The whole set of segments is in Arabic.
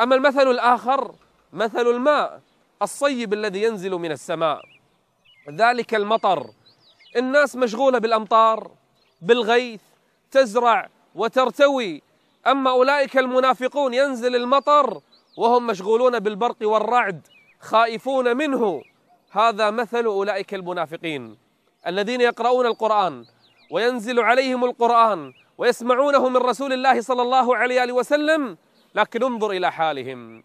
أما المثل الآخر مثل الماء الصيب الذي ينزل من السماء ذلك المطر الناس مشغولة بالأمطار بالغيث تزرع وترتوي أما أولئك المنافقون ينزل المطر وهم مشغولون بالبرق والرعد خائفون منه هذا مثل أولئك المنافقين الذين يقرؤون القرآن وينزل عليهم القرآن ويسمعونه من رسول الله صلى الله عليه وسلم لكن انظر إلى حالهم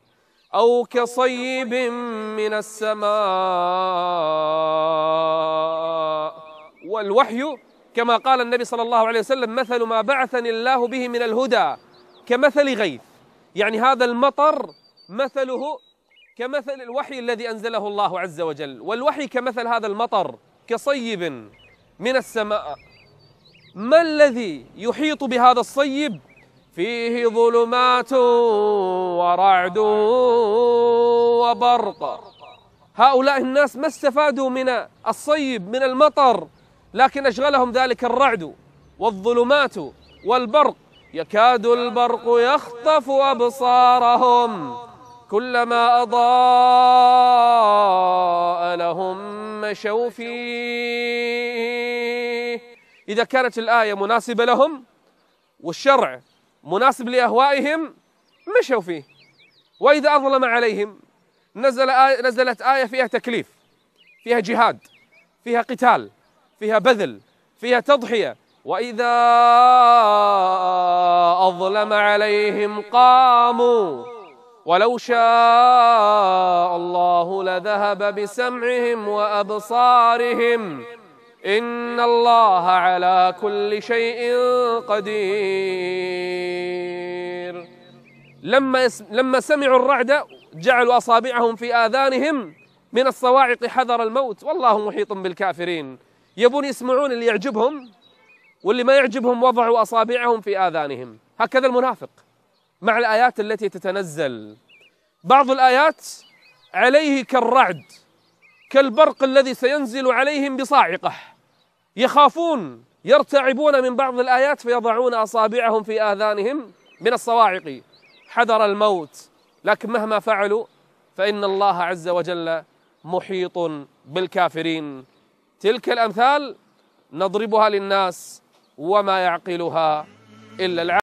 أو كصيب من السماء والوحي كما قال النبي صلى الله عليه وسلم مثل ما بعثني الله به من الهدى كمثل غيث يعني هذا المطر مثله كمثل الوحي الذي أنزله الله عز وجل والوحي كمثل هذا المطر كصيب من السماء ما الذي يحيط بهذا الصيب فيه ظلمات ورعد وبرق هؤلاء الناس ما استفادوا من الصيب من المطر لكن أشغلهم ذلك الرعد والظلمات والبرق يكاد البرق يخطف أبصارهم كلما أضاء لهم مشوا فيه إذا كانت الآية مناسبة لهم والشرع مناسب لأهوائهم مشوا فيه وإذا أظلم عليهم نزل آية نزلت آية فيها تكليف فيها جهاد فيها قتال فيها بذل فيها تضحية وإذا أظلم عليهم قاموا ولو شاء الله لذهب بسمعهم وأبصارهم إن الله على كل شيء قدير لما لما سمعوا الرعد جعلوا أصابعهم في آذانهم من الصواعق حذر الموت والله محيط بالكافرين يبون يسمعون اللي يعجبهم واللي ما يعجبهم وضعوا أصابعهم في آذانهم هكذا المنافق مع الآيات التي تتنزل بعض الآيات عليه كالرعد كالبرق الذي سينزل عليهم بصاعقه يخافون يرتعبون من بعض الآيات فيضعون أصابعهم في آذانهم من الصواعق حذر الموت لكن مهما فعلوا فإن الله عز وجل محيط بالكافرين تلك الأمثال نضربها للناس وما يعقلها إلا العالم